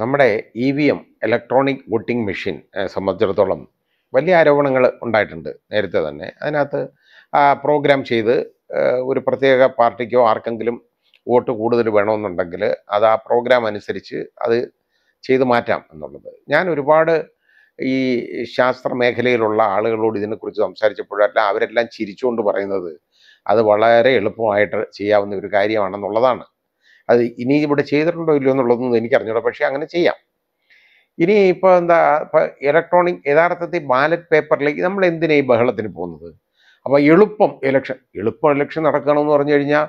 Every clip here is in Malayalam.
നമ്മുടെ E V M electronic voting machine സംബന്ധിച്ചിടത്തോളം വലിയ ആരോപണങ്ങൾ ഉണ്ടായിട്ടുണ്ട് നേരത്തെ തന്നെ അതിനകത്ത് പ്രോഗ്രാം ചെയ്ത് ഒരു പ്രത്യേക പാർട്ടിക്കോ ആർക്കെങ്കിലും വോട്ട് കൂടുതൽ വേണമെന്നുണ്ടെങ്കിൽ അത് ആ പ്രോഗ്രാം അനുസരിച്ച് അത് ചെയ്ത് മാറ്റാം എന്നുള്ളത് ഞാൻ ഒരുപാട് ഈ ശാസ്ത്ര മേഖലയിലുള്ള ആളുകളോട് ഇതിനെക്കുറിച്ച് സംസാരിച്ചപ്പോഴല്ല അവരെല്ലാം ചിരിച്ചുകൊണ്ട് പറയുന്നത് അത് വളരെ എളുപ്പമായിട്ട് ചെയ്യാവുന്ന ഒരു കാര്യമാണെന്നുള്ളതാണ് അത് ഇനി ഇവിടെ ചെയ്തിട്ടുണ്ടോ ഇല്ലയോ എന്നുള്ളതൊന്നും എനിക്ക് പക്ഷേ അങ്ങനെ ചെയ്യാം ഇനി ഇപ്പോൾ എന്താ ഇലക്ട്രോണിക് യഥാർത്ഥത്തിൽ ബാലറ്റ് പേപ്പറിലേക്ക് നമ്മൾ എന്തിനാണ് ഈ ബഹളത്തിന് പോകുന്നത് അപ്പോൾ എളുപ്പം ഇലക്ഷൻ എളുപ്പം ഇലക്ഷൻ നടക്കണമെന്ന് പറഞ്ഞു കഴിഞ്ഞാൽ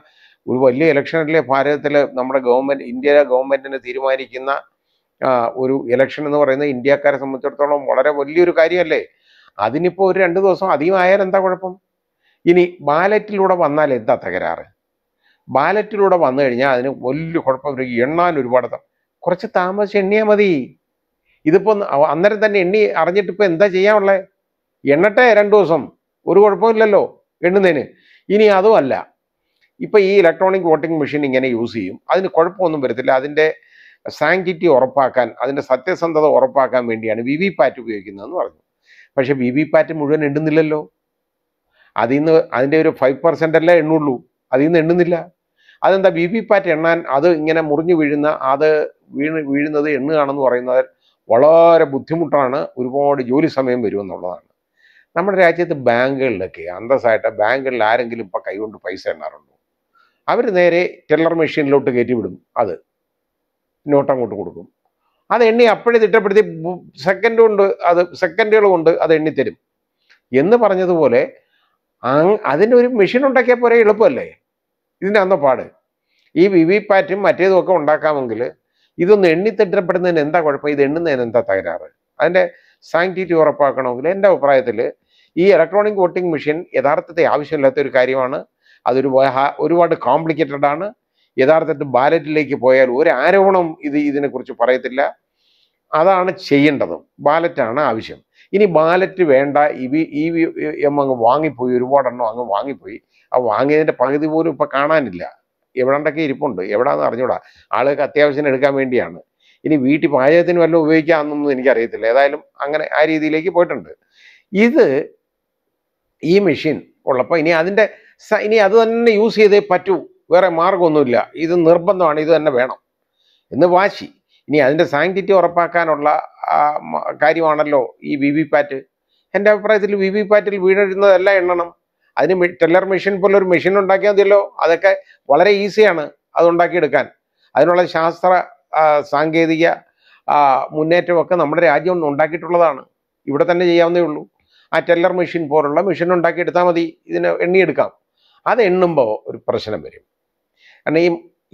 ഒരു വലിയ ഇലക്ഷനിലെ ഭാരതത്തിൽ നമ്മുടെ ഗവൺമെൻറ് ഇന്ത്യ ഗവൺമെൻറ്റിന് തീരുമാനിക്കുന്ന ഒരു ഇലക്ഷൻ എന്ന് പറയുന്നത് ഇന്ത്യക്കാരെ സംബന്ധിച്ചിടത്തോളം വളരെ വലിയൊരു കാര്യമല്ലേ അതിനിപ്പോൾ ഒരു രണ്ട് ദിവസം അധികമായാലെന്താ എന്താ കുഴപ്പം ഇനി ബാലറ്റിലൂടെ വന്നാൽ എന്താ തകരാറ് ബാലറ്റിലൂടെ വന്നു കഴിഞ്ഞാൽ അതിന് വലിയ കുഴപ്പമില്ല എണ്ണാൻ ഒരുപാട് കുറച്ച് താമസിച്ച് എണ്ണിയാൽ മതി ഇതിപ്പോൾ അന്നേരം തന്നെ എണ്ണി അറിഞ്ഞിട്ട് ഇപ്പം എന്താ ചെയ്യാനുള്ളത് എണ്ണട്ടെ രണ്ട് ദിവസം ഒരു കുഴപ്പമില്ലല്ലോ എണ്ണുന്നതിന് ഇനി അതുമല്ല ഇപ്പം ഈ ഇലക്ട്രോണിക് വോട്ടിംഗ് മെഷീൻ ഇങ്ങനെ യൂസ് ചെയ്യും അതിന് കുഴപ്പമൊന്നും വരത്തില്ല അതിൻ്റെ സാങ്കിറ്റി ഉറപ്പാക്കാൻ അതിൻ്റെ സത്യസന്ധത ഉറപ്പാക്കാൻ വേണ്ടിയാണ് വി വി പാറ്റ് ഉപയോഗിക്കുന്നതെന്ന് പറഞ്ഞു പക്ഷേ വി വി പാറ്റ് മുഴുവൻ എണ്ണുന്നില്ലല്ലോ അതിൽ നിന്ന് അതിൻ്റെ ഒരു ഫൈവ് പെർസെൻ്റ് അല്ലേ എണ്ണുള്ളൂ അതിൽ നിന്ന് എണ്ണുന്നില്ല അതെന്താ ബി പി പാറ്റ് എണ്ണാൻ അത് ഇങ്ങനെ മുറിഞ്ഞു വീഴുന്ന അത് വീണ് വീഴുന്നത് എണ്ണുകയാണെന്ന് പറയുന്നത് വളരെ ബുദ്ധിമുട്ടാണ് ഒരുപാട് ജോലി സമയം വരുമെന്നുള്ളതാണ് നമ്മുടെ രാജ്യത്ത് ബാങ്കുകളിലൊക്കെ അന്തസ്സായിട്ട് ബാങ്കുകളിൽ ആരെങ്കിലും ഇപ്പം കൈകൊണ്ട് പൈസ എണ്ണാറുണ്ടോ അവർ നേരെ ടെല്ലർ മെഷീനിലോട്ട് കയറ്റി വിടും അത് നോട്ട് അങ്ങോട്ട് കൊടുക്കും അത് എണ്ണി അപ്പോഴേ തിട്ടപ്പെടുത്തി സെക്കൻഡ് കൊണ്ട് അത് സെക്കൻഡുകൾ കൊണ്ട് അത് എണ്ണിത്തരും എന്ന് പറഞ്ഞതുപോലെ അതിൻ്റെ ഒരു മെഷീൻ ഉണ്ടാക്കിയാൽ പോരെ എളുപ്പമല്ലേ ഇതിൻ്റെ അന്ന പാട് ഈ വി വി പാറ്റും മറ്റേതും ഒക്കെ ഉണ്ടാക്കാമെങ്കിൽ ഇതൊന്ന് എണ്ണിത്തിട്ടപ്പെടുന്നതിന് എന്താ കുഴപ്പം ഇത് എണ്ണുന്നതിന് എന്താ തകരാറ് അതിൻ്റെ സാങ്ക്ടിറ്റി ഉറപ്പാക്കണമെങ്കിൽ എൻ്റെ അഭിപ്രായത്തിൽ ഈ ഇലക്ട്രോണിക് വോട്ടിംഗ് മെഷീൻ യഥാർത്ഥത്തെ ആവശ്യമില്ലാത്ത ഒരു കാര്യമാണ് അതൊരു ഒരുപാട് കോംപ്ലിക്കേറ്റഡ് ആണ് യഥാർത്ഥത്തിൽ ബാലറ്റിലേക്ക് പോയാൽ ഒരു ആരോപണം ഇത് ഇതിനെക്കുറിച്ച് പറയത്തില്ല അതാണ് ചെയ്യേണ്ടത് ബാലറ്റാണ് ആവശ്യം ഇനി ബാലറ്റ് വേണ്ട E V E V M അങ്ങ് വാങ്ങിപ്പോയി ഒരുപാടെണ്ണം അങ്ങ് വാങ്ങിപ്പോയി ആ വാങ്ങിയതിൻ്റെ പകുതി പോലും ഇപ്പം കാണാനില്ല എവിടെണ്ടൊക്കെ ഇരിപ്പുണ്ട് എവിടാന്ന് അറിഞ്ഞൂടാ ആളുകൾക്ക് അത്യാവശ്യത്തിന് എടുക്കാൻ വേണ്ടിയാണ് ഇനി വീട്ടിൽ പാചകത്തിന് വല്ല ഉപയോഗിക്കാമെന്നൊന്നും എനിക്കറിയത്തില്ല ഏതായാലും അങ്ങനെ ആ രീതിയിലേക്ക് പോയിട്ടുണ്ട് ഇത് ഈ മെഷീൻ ഉള്ളപ്പോൾ ഇനി അതിൻ്റെ ഇനി അത് തന്നെ യൂസ് ചെയ്തേ പറ്റൂ വേറെ മാർഗമൊന്നുമില്ല ഇത് നിർബന്ധമാണ് ഇത് തന്നെ വേണം എന്ന് വാശി ഇനി അതിൻ്റെ സാങ്ക്ടിറ്റി ഉറപ്പാക്കാനുള്ള കാര്യമാണല്ലോ ഈ വി വി പാറ്റ് എൻ്റെ അഭിപ്രായത്തിൽ വി വി പാറ്റിൽ വീഴഴുന്നതല്ല എണ്ണണം അതിന് ടെല്ലർ മെഷീൻ പോലെ ഒരു മെഷീൻ ഉണ്ടാക്കിയാൽ മതിയല്ലോ അതൊക്കെ വളരെ ഈസിയാണ് അത് ഉണ്ടാക്കിയെടുക്കാൻ അതിനുള്ള ശാസ്ത്ര സാങ്കേതിക മുന്നേറ്റമൊക്കെ നമ്മുടെ രാജ്യം ഉണ്ടാക്കിയിട്ടുള്ളതാണ് ഇവിടെ തന്നെ ചെയ്യാവുന്നേ ഉള്ളൂ ആ ടെല്ലർ മെഷീൻ പോലുള്ള മെഷീൻ ഉണ്ടാക്കിയെടുത്താൽ മതി ഇതിനെ എണ്ണിയെടുക്കാം അത് എണ്ണുമ്പോൾ ഒരു പ്രശ്നം വരും കാരണം ഈ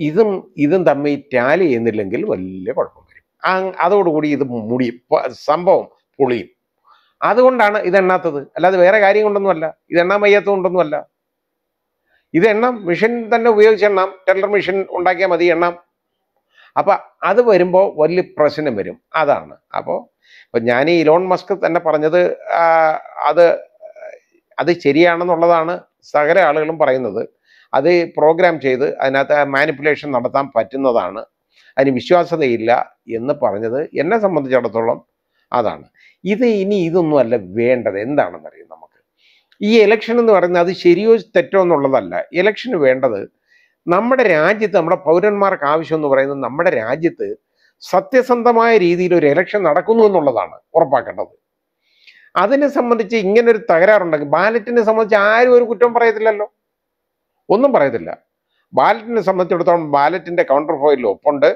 ഇതും ഇതും തമ്മിൽ ടാലി ചെയ്യുന്നില്ലെങ്കിൽ വലിയ കുഴപ്പം വരും അതോടുകൂടി ഇത് മുടി സംഭവം പൊളിയും അതുകൊണ്ടാണ് ഇതെണ്ണാത്തത് അല്ലാതെ വേറെ കാര്യം കൊണ്ടൊന്നുമല്ല ഇതെണ്ണാൻ വയ്യാത്തത് കൊണ്ടൊന്നുമല്ല എണ്ണം മെഷീൻ തന്നെ ഉപയോഗിച്ച് എണ്ണാം ടെല്ലർ മെഷീൻ ഉണ്ടാക്കിയാൽ മതി എണ്ണാം അപ്പം അത് വരുമ്പോൾ വലിയ പ്രശ്നം വരും അതാണ് അപ്പോൾ ഇപ്പം ഞാൻ ഈ ഇലോൺ മസ്ക് തന്നെ പറഞ്ഞത് അത് അത് ശരിയാണെന്നുള്ളതാണ് സകല ആളുകളും പറയുന്നത് അത് പ്രോഗ്രാം ചെയ്ത് അതിനകത്ത് മാനിപ്പുലേഷൻ നടത്താൻ പറ്റുന്നതാണ് അതിന് വിശ്വാസതയില്ല എന്ന് പറഞ്ഞത് എന്നെ സംബന്ധിച്ചിടത്തോളം അതാണ് ഇത് ഇനി ഇതൊന്നുമല്ല വേണ്ടത് എന്താണെന്നറിയും നമുക്ക് ഈ ഇലക്ഷൻ എന്ന് പറയുന്നത് അത് ശരിയോ തെറ്റോ എന്നുള്ളതല്ല ഇലക്ഷന് വേണ്ടത് നമ്മുടെ രാജ്യത്ത് നമ്മുടെ പൗരന്മാർക്ക് ആവശ്യം എന്ന് പറയുന്നത് നമ്മുടെ രാജ്യത്ത് സത്യസന്ധമായ രീതിയിൽ ഒരു ഇലക്ഷൻ നടക്കുന്നു എന്നുള്ളതാണ് ഉറപ്പാക്കേണ്ടത് അതിനെ സംബന്ധിച്ച് ഇങ്ങനെ ഒരു തകരാറുണ്ടെങ്കിൽ ബാലറ്റിനെ സംബന്ധിച്ച് ആരും ഒരു കുറ്റം പറയത്തില്ലല്ലോ ഒന്നും പറയത്തില്ല ബാലറ്റിനെ സംബന്ധിച്ചിടത്തോളം ബാലറ്റിൻ്റെ കൗണ്ടർ ഫോയിൽ ഒപ്പുണ്ട്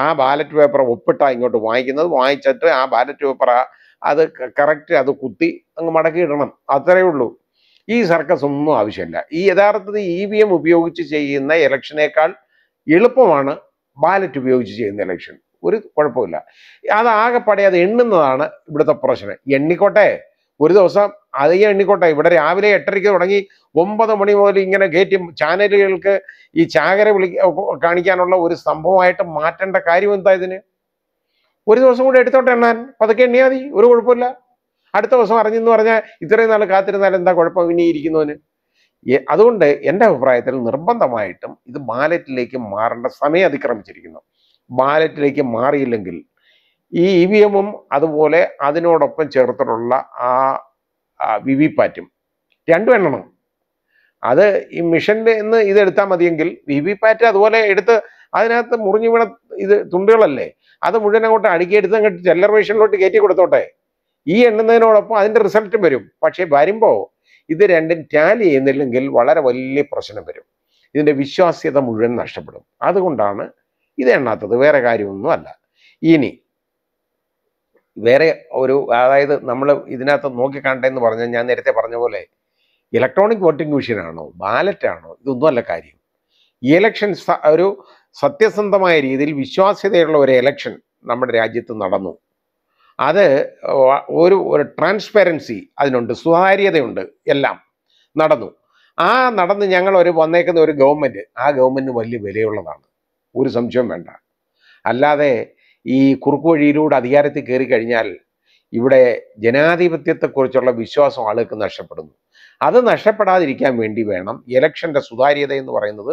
ആ ബാലറ്റ് പേപ്പർ ഒപ്പിട്ടാണ് ഇങ്ങോട്ട് വാങ്ങിക്കുന്നത് വാങ്ങിച്ചിട്ട് ആ ബാലറ്റ് പേപ്പർ അത് കറക്റ്റ് അത് കുത്തി അങ്ങ് മടക്കിയിടണം അത്രയേ ഉള്ളൂ ഈ സർക്കസ് ഒന്നും ആവശ്യമില്ല ഈ യഥാർത്ഥത്തിൽ ഇ വി എം ഉപയോഗിച്ച് ചെയ്യുന്ന ഇലക്ഷനേക്കാൾ എളുപ്പമാണ് ബാലറ്റ് ഉപയോഗിച്ച് ചെയ്യുന്ന ഇലക്ഷൻ ഒരു കുഴപ്പമില്ല അത് ആകെപ്പാടെ അത് എണ്ണുന്നതാണ് ഇവിടുത്തെ പ്രശ്നം എണ്ണിക്കോട്ടെ ഒരു ദിവസം അത് ഞാൻ എണ്ണിക്കോട്ടെ ഇവിടെ രാവിലെ എട്ടരയ്ക്ക് തുടങ്ങി ഒമ്പത് മണി മുതൽ ഇങ്ങനെ ഗേറ്റ് ചാനലുകൾക്ക് ഈ ചാകര വിളി കാണിക്കാനുള്ള ഒരു സംഭവമായിട്ട് മാറ്റേണ്ട കാര്യം എന്താ ഇതിന് ഒരു ദിവസം കൂടി എടുത്തോട്ടെ എണ്ണാൻ പതുക്കെ എണ്ണിയാൽ മതി ഒരു കുഴപ്പമില്ല അടുത്ത ദിവസം അറിഞ്ഞെന്ന് പറഞ്ഞാൽ ഇത്രയും നാൾ കാത്തിരുന്നാൽ എന്താ കുഴപ്പം ഇനി ഇരിക്കുന്നവന് അതുകൊണ്ട് എൻ്റെ അഭിപ്രായത്തിൽ നിർബന്ധമായിട്ടും ഇത് ബാലറ്റിലേക്ക് മാറേണ്ട സമയം അതിക്രമിച്ചിരിക്കുന്നു ബാലറ്റിലേക്ക് മാറിയില്ലെങ്കിൽ ഈ ഇ വി എമ്മും അതുപോലെ അതിനോടൊപ്പം ചേർത്തിട്ടുള്ള ആ വി വി പാറ്റും രണ്ടും എണ്ണണം അത് ഈ മിഷനിൽ നിന്ന് ഇതെടുത്താൽ മതിയെങ്കിൽ വി വി പാറ്റ് അതുപോലെ എടുത്ത് അതിനകത്ത് മുറിഞ്ഞു വീണ ഇത് തുണ്ടുകളല്ലേ അത് മുഴുവൻ അങ്ങോട്ട് അടുക്കിയെടുത്ത് അങ്ങോട്ട് ടെല്ലർ മെഷീനിലോട്ട് കയറ്റി കൊടുത്തോട്ടെ ഈ എണ്ണുന്നതിനോടൊപ്പം അതിൻ്റെ റിസൾട്ടും വരും പക്ഷേ വരുമ്പോൾ ഇത് രണ്ടും ടാലി ചെയ്യുന്നില്ലെങ്കിൽ വളരെ വലിയ പ്രശ്നം വരും ഇതിൻ്റെ വിശ്വാസ്യത മുഴുവൻ നഷ്ടപ്പെടും അതുകൊണ്ടാണ് ഇത് എണ്ണാത്തത് വേറെ കാര്യമൊന്നുമല്ല ഇനി വേറെ ഒരു അതായത് നമ്മൾ ഇതിനകത്ത് നോക്കിക്കാണ്ടെന്ന് പറഞ്ഞ ഞാൻ നേരത്തെ പറഞ്ഞ പോലെ ഇലക്ട്രോണിക് വോട്ടിംഗ് മെഷീനാണോ ബാലറ്റാണോ ഇതൊന്നുമല്ല കാര്യം ഈ ഇലക്ഷൻ ഒരു സത്യസന്ധമായ രീതിയിൽ വിശ്വാസ്യതയുള്ള ഒരു ഇലക്ഷൻ നമ്മുടെ രാജ്യത്ത് നടന്നു അത് ഒരു ഒരു ട്രാൻസ്പെറൻസി അതിനുണ്ട് സുതാര്യതയുണ്ട് എല്ലാം നടന്നു ആ നടന്ന് ഞങ്ങൾ ഒരു വന്നേക്കുന്ന ഒരു ഗവൺമെൻറ് ആ ഗവൺമെൻറ് വലിയ വിലയുള്ളതാണ് ഒരു സംശയം വേണ്ട അല്ലാതെ ഈ കുറുക്കു വഴിയിലൂടെ അധികാരത്തിൽ കയറി കഴിഞ്ഞാൽ ഇവിടെ ജനാധിപത്യത്തെക്കുറിച്ചുള്ള വിശ്വാസം ആളുകൾക്ക് നഷ്ടപ്പെടുന്നു അത് നഷ്ടപ്പെടാതിരിക്കാൻ വേണ്ടി വേണം ഇലക്ഷൻ്റെ സുതാര്യത എന്ന് പറയുന്നത്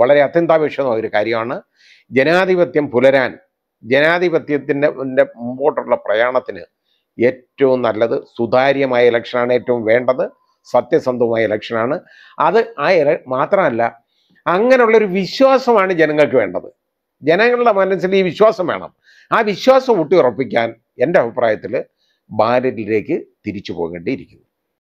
വളരെ അത്യന്താപേക്ഷിതമായ ഒരു കാര്യമാണ് ജനാധിപത്യം പുലരാൻ ജനാധിപത്യത്തിൻ്റെ മുമ്പോട്ടുള്ള പ്രയാണത്തിന് ഏറ്റവും നല്ലത് സുതാര്യമായ ഇലക്ഷനാണ് ഏറ്റവും വേണ്ടത് സത്യസന്ധമായ ഇലക്ഷനാണ് അത് ആ ഇല മാത്രമല്ല അങ്ങനെയുള്ളൊരു വിശ്വാസമാണ് ജനങ്ങൾക്ക് വേണ്ടത് ജനങ്ങളുടെ മനസ്സിൽ ഈ വിശ്വാസം വേണം ആ വിശ്വാസം ഊട്ടി ഉറപ്പിക്കാൻ എൻ്റെ അഭിപ്രായത്തിൽ ഭാരതിലേക്ക് തിരിച്ചു പോകേണ്ടിയിരിക്കുന്നു